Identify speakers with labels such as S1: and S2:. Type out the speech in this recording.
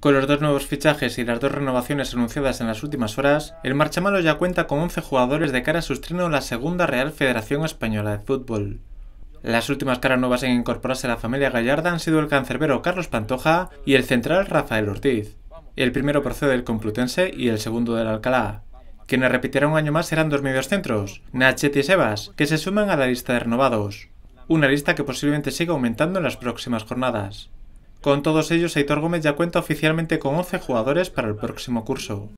S1: Con los dos nuevos fichajes y las dos renovaciones anunciadas en las últimas horas, el Marchamalo ya cuenta con 11 jugadores de cara a su estreno en la segunda Real Federación Española de Fútbol. Las últimas caras nuevas en incorporarse a la familia gallarda han sido el cancerbero Carlos Pantoja y el central Rafael Ortiz. El primero procede del Complutense y el segundo del Alcalá. Quienes repetirán un año más serán dos medios centros, Nachet y Sebas, que se suman a la lista de renovados. Una lista que posiblemente siga aumentando en las próximas jornadas. Con todos ellos, Aitor Gómez ya cuenta oficialmente con 11 jugadores para el próximo curso.